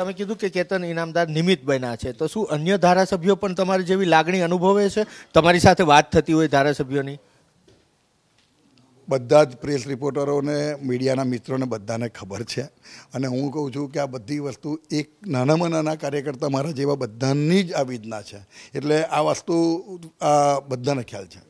તમે કીધું કે કેતન ઇનામદાર નિમિત્ત બન્યા છે તો શું અન્ય ધારાસભ્યો પણ તમારી જેવી લાગણી અનુભવે છે તમારી સાથે વાત થતી હોય ધારાસભ્યોની બધા જ પ્રેસ રિપોર્ટરોને મીડિયાના મિત્રોને બધાને ખબર છે અને હું કહું છું કે આ બધી વસ્તુ એક નાનામાં નાના કાર્યકર્તા મારા જેવા બધાની જ આ વિદના છે એટલે આ વસ્તુ આ બધાને ખ્યાલ છે